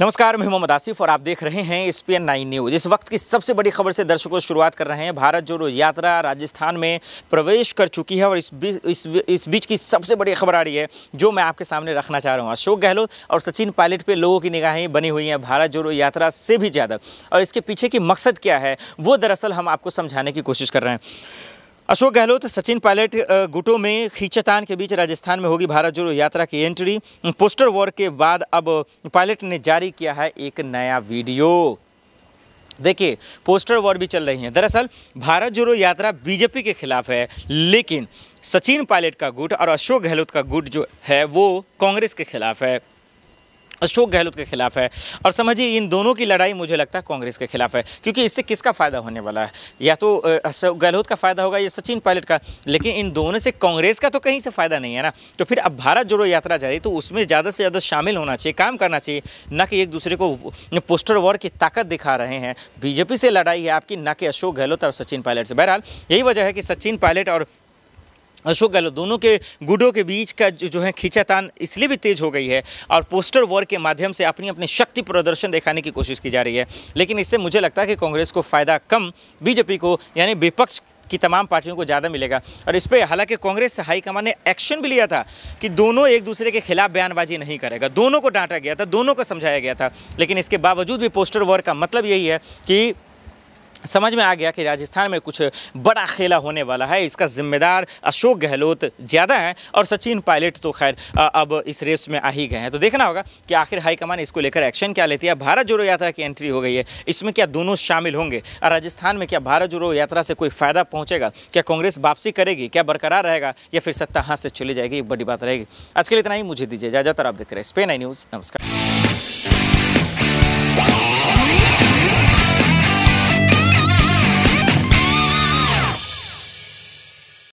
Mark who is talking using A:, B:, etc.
A: नमस्कार मैं मोहम्मद आसिफ और आप देख रहे हैं S P N nine news इस वक्त की सबसे बड़ी खबर से दर्शकों शुरुआत कर रहे हैं भारत जोड़ो यात्रा राजस्थान में प्रवेश कर चुकी है और इस बीच इस, इस बीच की सबसे बड़ी खबर आ रही है जो मैं आपके सामने रखना चाह रहा हूँ अशोक गहलोत और सचिन पायलट पे लोगों की निगाहें बनी हुई हैं भारत जोड़ो यात्रा से भी ज़्यादा और इसके पीछे की मकसद क्या है वो दरअसल हम आपको समझाने की कोशिश कर रहे हैं अशोक गहलोत सचिन पायलट गुटों में खींचतान के बीच राजस्थान में होगी भारत जोड़ो यात्रा की एंट्री पोस्टर वॉर के बाद अब पायलट ने जारी किया है एक नया वीडियो देखिए पोस्टर वॉर भी चल रही है दरअसल भारत जोड़ो यात्रा बीजेपी के खिलाफ है लेकिन सचिन पायलट का गुट और अशोक गहलोत का गुट जो है वो कांग्रेस के खिलाफ है अशोक गहलोत के खिलाफ है और समझिए इन दोनों की लड़ाई मुझे लगता है कांग्रेस के खिलाफ है क्योंकि इससे किसका फ़ायदा होने वाला है या तो अशोक गहलोत का फ़ायदा होगा या सचिन पायलट का लेकिन इन दोनों से कांग्रेस का तो कहीं से फ़ायदा नहीं है ना तो फिर अब भारत जोड़ो यात्रा जारी तो उसमें ज़्यादा से ज़्यादा शामिल होना चाहिए काम करना चाहिए ना कि एक दूसरे को पोस्टर वॉर की ताकत दिखा रहे हैं बीजेपी से लड़ाई है आपकी ना कि अशोक गहलोत और सचिन पायलट से बहरहाल यही वजह है कि सचिन पायलट और अशोक गहलोत दोनों के गुडों के बीच का जो, जो है खींचातान इसलिए भी तेज हो गई है और पोस्टर वॉर के माध्यम से अपनी अपनी शक्ति प्रदर्शन दिखाने की कोशिश की जा रही है लेकिन इससे मुझे लगता है कि कांग्रेस को फ़ायदा कम बीजेपी को यानी विपक्ष की तमाम पार्टियों को ज़्यादा मिलेगा और इस पर हालांकि कांग्रेस हाईकमान ने एक्शन भी लिया था कि दोनों एक दूसरे के खिलाफ बयानबाजी नहीं करेगा दोनों को डांटा गया था दोनों को समझाया गया था लेकिन इसके बावजूद भी पोस्टर वॉर का मतलब यही है कि समझ में आ गया कि राजस्थान में कुछ बड़ा खेला होने वाला है इसका जिम्मेदार अशोक गहलोत ज़्यादा हैं और सचिन पायलट तो खैर अब इस रेस में आ ही गए हैं तो देखना होगा कि आखिर हाईकमान इसको लेकर एक्शन क्या लेती है भारत जोड़ो यात्रा की एंट्री हो गई है इसमें क्या दोनों शामिल होंगे और राजस्थान में क्या भारत जोड़ो यात्रा से कोई फ़ायदा पहुँचेगा क्या कांग्रेस वापसी करेगी क्या बरकरार रहेगा या फिर सत्ता हाथ से चली जाएगी एक बड़ी बात रहेगी आज के लिए इतना ही मुझे दीजिए इजाजत और आप देखते रहे स्पेन आई न्यूज़ नमस्कार